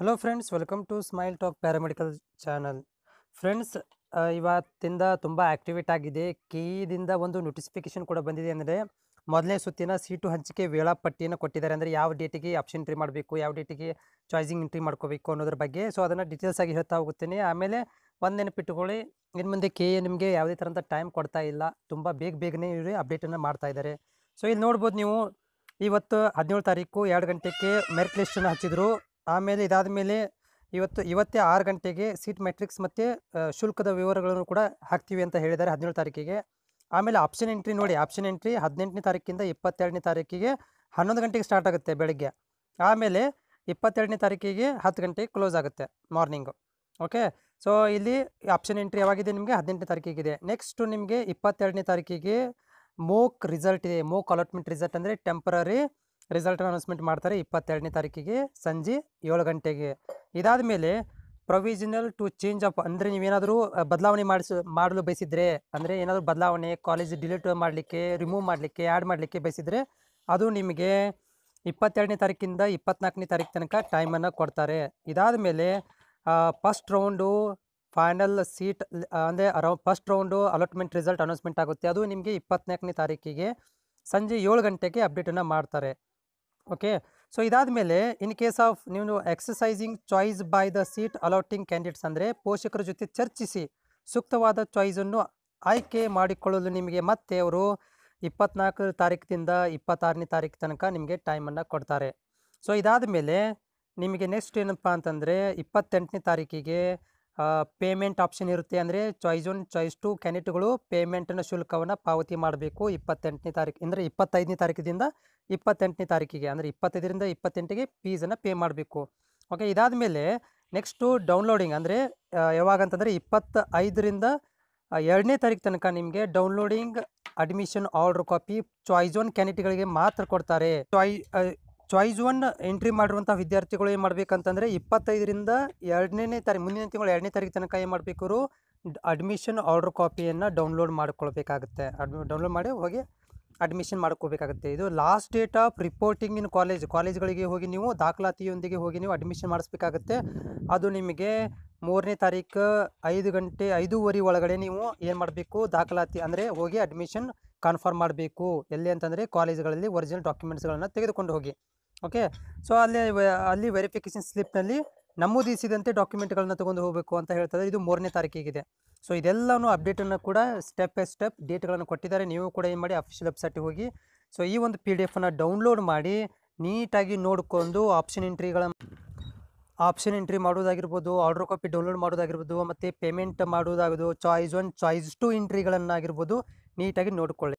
hello friends welcome to smile talk paramedical channel friends ಇವತ್ತಿಂದ ತುಂಬ activate ಆಗಿದೆ ಕೆಇದಿಂದ ಒಂದು ನೋಟಿಫಿಕೇಶನ್ ಕೂಡ ಬಂದಿದೆ ಅಂದರೆ ಮೊದಲನೇ ಸುತ್ತಿನ ಸೀಟು ಹಂಚಿಕೆ ವೇಳಾಪಟ್ಟಿಯನ್ನು ಕೊಟ್ಟಿದ್ದಾರೆ ಅಂದರೆ ಯಾವ ಡೇಟಿಗೆ ಆಪ್ಷನ್ ಎಂಟ್ರಿ ಮಾಡಬೇಕು ಯಾವ ಡೇಟಿಗೆ ಚಾಯ್ಸಿಂಗ್ ಎಂಟ್ರಿ ಮಾಡ್ಕೋಬೇಕು ಅನ್ನೋದ್ರ ಬಗ್ಗೆ ಸೊ ಅದನ್ನು ಡೀಟೇಲ್ಸ್ ಆಗಿ ಹೇಳ್ತಾ ಹೋಗುತ್ತೇನೆ ಆಮೇಲೆ ಒಂದು ನೆನಪಿಟ್ಟುಕೊಳ್ಳಿ ಇನ್ನು ಮುಂದೆ ಕೆ ಎ ನಿಮಗೆ ಯಾವುದೇ ಥರದ ಟೈಮ್ ಕೊಡ್ತಾ ಇಲ್ಲ ತುಂಬ ಬೇಗ ಬೇಗನೆ ಇವರು ಅಪ್ಡೇಟನ್ನು ಮಾಡ್ತಾ ಇದ್ದಾರೆ ಸೊ ಇಲ್ಲಿ ನೋಡ್ಬೋದು ನೀವು ಇವತ್ತು ಹದಿನೇಳು ತಾರೀಕು ಎರಡು ಗಂಟೆಗೆ ಮೆರಿಟ್ ಲಿಸ್ಟನ್ನು ಹಚ್ಚಿದ್ರು ಆಮೇಲೆ ಇದಾದ ಮೇಲೆ ಇವತ್ತು ಇವತ್ತೇ ಆರು ಗಂಟೆಗೆ ಸೀಟ್ ಮೆಟ್ರಿಕ್ಸ್ ಮತ್ತು ಶುಲ್ಕದ ವಿವರಗಳನ್ನು ಕೂಡ ಹಾಕ್ತೀವಿ ಅಂತ ಹೇಳಿದ್ದಾರೆ ಹದಿನೇಳು ತಾರೀಕಿಗೆ ಆಮೇಲೆ ಆಪ್ಷನ್ ಎಂಟ್ರಿ ನೋಡಿ ಆಪ್ಷನ್ ಎಂಟ್ರಿ ಹದಿನೆಂಟನೇ ತಾರೀಕಿಂದ ಇಪ್ಪತ್ತೆರಡನೇ ತಾರೀಕಿಗೆ ಹನ್ನೊಂದು ಗಂಟೆಗೆ ಸ್ಟಾರ್ಟ್ ಆಗುತ್ತೆ ಬೆಳಗ್ಗೆ ಆಮೇಲೆ ಇಪ್ಪತ್ತೆರಡನೇ ತಾರೀಕಿಗೆ ಹತ್ತು ಗಂಟೆಗೆ ಕ್ಲೋಸ್ ಆಗುತ್ತೆ ಮಾರ್ನಿಂಗು ಓಕೆ ಸೊ ಇಲ್ಲಿ ಆಪ್ಷನ್ ಎಂಟ್ರಿ ಯಾವಾಗಿದೆ ನಿಮಗೆ ಹದಿನೆಂಟನೇ ತಾರೀಕಿಗಿದೆ ನೆಕ್ಸ್ಟು ನಿಮಗೆ ಇಪ್ಪತ್ತೆರಡನೇ ತಾರೀಕಿಗೆ ಮೋಕ್ ರಿಸಲ್ಟ್ ಇದೆ ಮೋಕ್ ಅಲಾಟ್ಮೆಂಟ್ ರಿಸಲ್ಟ್ ಅಂದರೆ ಟೆಂಪ್ರರಿ ರಿಸಲ್ಟ್ ಅನೌನ್ಸ್ಮೆಂಟ್ ಮಾಡ್ತಾರೆ ಇಪ್ಪತ್ತೆರಡನೇ ತಾರೀಕಿಗೆ ಸಂಜೆ ಏಳು ಗಂಟೆಗೆ ಇದಾದ ಮೇಲೆ ಪ್ರೊವಿಷನಲ್ ಟು ಚೇಂಜ್ ಆಫ್ ಅಂದರೆ ನೀವೇನಾದರೂ ಬದಲಾವಣೆ ಮಾಡಿಸ್ ಮಾಡಲು ಬಯಸಿದರೆ ಅಂದರೆ ಏನಾದರೂ ಬದಲಾವಣೆ ಕಾಲೇಜ್ ಡಿಲೀಟ್ ಮಾಡಲಿಕ್ಕೆ ರಿಮೂವ್ ಮಾಡಲಿಕ್ಕೆ ಆ್ಯಡ್ ಮಾಡಲಿಕ್ಕೆ ಬಯಸಿದರೆ ಅದು ನಿಮಗೆ ಇಪ್ಪತ್ತೆರಡನೇ ತಾರೀಕಿಂದ ಇಪ್ಪತ್ನಾಲ್ಕನೇ ತಾರೀಕು ತನಕ ಟೈಮನ್ನು ಕೊಡ್ತಾರೆ ಇದಾದ ಮೇಲೆ ಫಸ್ಟ್ ರೌಂಡು ಫೈನಲ್ ಸೀಟ್ ಅಂದರೆ ಅರೌ first round allotment result announcement ಆಗುತ್ತೆ ಅದು ನಿಮಗೆ ಇಪ್ಪತ್ನಾಲ್ಕನೇ ತಾರೀಕಿಗೆ ಸಂಜೆ ಏಳು ಗಂಟೆಗೆ ಅಪ್ಡೇಟನ್ನು ಮಾಡ್ತಾರೆ ಓಕೆ ಸೊ ಇದಾದ ಮೇಲೆ ಇನ್ ಕೇಸ್ ಆಫ್ ನೀವು exercising choice by the seat allotting candidates ಅಂದರೆ ಪೋಷಕರ ಜೊತೆ ಚರ್ಚಿಸಿ ಸೂಕ್ತವಾದ ಚಾಯ್ಸನ್ನು ಆಯ್ಕೆ ಮಾಡಿಕೊಳ್ಳಲು ನಿಮಗೆ ಮತ್ತೆ ಅವರು ಇಪ್ಪತ್ನಾಲ್ಕು ತಾರೀಕಿಂದ ಇಪ್ಪತ್ತಾರನೇ ತಾರೀಕು ತನಕ ನಿಮಗೆ ಟೈಮನ್ನು ಕೊಡ್ತಾರೆ ಸೊ ಇದಾದ ಮೇಲೆ ನಿಮಗೆ ನೆಕ್ಸ್ಟ್ ಏನಪ್ಪ ಅಂತಂದರೆ ಇಪ್ಪತ್ತೆಂಟನೇ ತಾರೀಕಿಗೆ ಪೇಮೆಂಟ್ ಆಪ್ಷನ್ ಇರುತ್ತೆ ಅಂದರೆ ಚಾಯ್ಸ್ ಒನ್ ಚಾಯ್ಸ್ ಟು ಕ್ಯಾಂಡಿಟ್ಗಳು ಪೇಮೆಂಟಿನ ಶುಲ್ಕವನ್ನು ಪಾವತಿ ಮಾಡಬೇಕು ಇಪ್ಪತ್ತೆಂಟನೇ ತಾರೀಕು ಅಂದರೆ ಇಪ್ಪತ್ತೈದನೇ ತಾರೀಕಿನಿಂದ ಇಪ್ಪತ್ತೆಂಟನೇ ತಾರೀಕಿಗೆ ಅಂದರೆ ಇಪ್ಪತ್ತೈದರಿಂದ ಇಪ್ಪತ್ತೆಂಟಿಗೆ ಫೀಸನ್ನು ಪೇ ಮಾಡಬೇಕು ಓಕೆ ಇದಾದ ಮೇಲೆ ನೆಕ್ಸ್ಟು ಡೌನ್ಲೋಡಿಂಗ್ ಅಂದರೆ ಯಾವಾಗಂತಂದರೆ ಇಪ್ಪತ್ತ ಐದರಿಂದ ಎರಡನೇ ತಾರೀಕು ತನಕ ನಿಮಗೆ downloading admission order copy choice one ಕ್ಯಾನಿಟ್ಗಳಿಗೆ ಮಾತ್ರ ಕೊಡ್ತಾರೆ ಚಾಯ್ ಚಾಯ್ಸ್ ಒನ್ ಎಂಟ್ರಿ ಮಾಡಿರುವಂಥ ವಿದ್ಯಾರ್ಥಿಗಳು ಏನು ಮಾಡಬೇಕಂತಂದರೆ ಇಪ್ಪತ್ತೈದರಿಂದ ಎರಡನೇ ತಾರೀಕು ಮುಂದಿನ ತಿಂಗಳು ಎರಡನೇ ತಾರೀಕು ತನಕ ಏನು ಮಾಡಬೇಕು ಅಡ್ಮಿಷನ್ ಆರ್ಡ್ರ್ ಕಾಪಿಯನ್ನು ಡೌನ್ಲೋಡ್ ಮಾಡ್ಕೊಳ್ಬೇಕಾಗುತ್ತೆ ಅಡ್ಮಿ ಡೌನ್ಲೋಡ್ ಮಾಡಿ ಹೋಗಿ ಅಡ್ಮಿಷನ್ ಮಾಡ್ಕೋಬೇಕಾಗುತ್ತೆ ಇದು last date of reporting in college ಕಾಲೇಜ್ಗಳಿಗೆ ಹೋಗಿ ನೀವು ದಾಖಲಾತಿಯೊಂದಿಗೆ ಹೋಗಿ ನೀವು ಅಡ್ಮಿಷನ್ ಮಾಡಿಸ್ಬೇಕಾಗುತ್ತೆ ಅದು ನಿಮಗೆ ಮೂರನೇ ತಾರೀಕು ಐದು ಗಂಟೆ ಐದೂವರೆ ಒಳಗಡೆ ನೀವು ಏನು ಮಾಡಬೇಕು ದಾಖಲಾತಿ ಅಂದರೆ ಹೋಗಿ ಅಡ್ಮಿಷನ್ ಕನ್ಫರ್ಮ್ ಮಾಡಬೇಕು ಎಲ್ಲಿ ಅಂತಂದರೆ ಕಾಲೇಜ್ಗಳಲ್ಲಿ ಒರಿಜಿನಲ್ ಡಾಕ್ಯುಮೆಂಟ್ಸ್ಗಳನ್ನು ತೆಗೆದುಕೊಂಡು ಹೋಗಿ ಓಕೆ ಸೊ ಅಲ್ಲಿ ಅಲ್ಲಿ ವೆರಿಫಿಕೇಷನ್ ಸ್ಲಿಪ್ನಲ್ಲಿ ನಮೂದಿಸಿದಂತೆ ಡಾಕ್ಯುಮೆಂಟ್ಗಳನ್ನ ತೊಗೊಂಡು ಹೋಗಬೇಕು ಅಂತ ಹೇಳ್ತಾರೆ ಇದು ಮೂರನೇ ತಾರೀಕಿಗಿದೆ ಸೊ ಇದೆಲ್ಲವೂ ಅಪ್ಡೇಟನ್ನು ಕೂಡ ಸ್ಟೆಪ್ ಬೈ ಸ್ಟೆಪ್ ಡೇಟ್ಗಳನ್ನು ಕೊಟ್ಟಿದ್ದಾರೆ ನೀವು ಕೂಡ ಏನು ಮಾಡಿ ಅಫಿಷಿಯಲ್ ವೆಬ್ಸೈಟಿಗೆ ಹೋಗಿ ಸೊ ಈ ಒಂದು ಪಿ ಡಿ ಎಫನ್ನು ಡೌನ್ಲೋಡ್ ಮಾಡಿ ನೀಟಾಗಿ ನೋಡಿಕೊಂಡು ಆಪ್ಷನ್ ಎಂಟ್ರಿಗಳ ಆಪ್ಷನ್ ಎಂಟ್ರಿ ಮಾಡೋದಾಗಿರ್ಬೋದು ಆರ್ಡರ್ ಕಾಪಿ ಡೌನ್ಲೋಡ್ ಮಾಡೋದಾಗಿರ್ಬೋದು ಮತ್ತು ಪೇಮೆಂಟ್ ಮಾಡೋದಾಗೋದು ಚಾಯ್ಸ್ ಒನ್ ಚಾಯ್ಸ್ ಟು ಎಂಟ್ರಿಗಳನ್ನಾಗಿರ್ಬೋದು ನೀಟಾಗಿ ನೋಡಿಕೊಳ್ಳಿ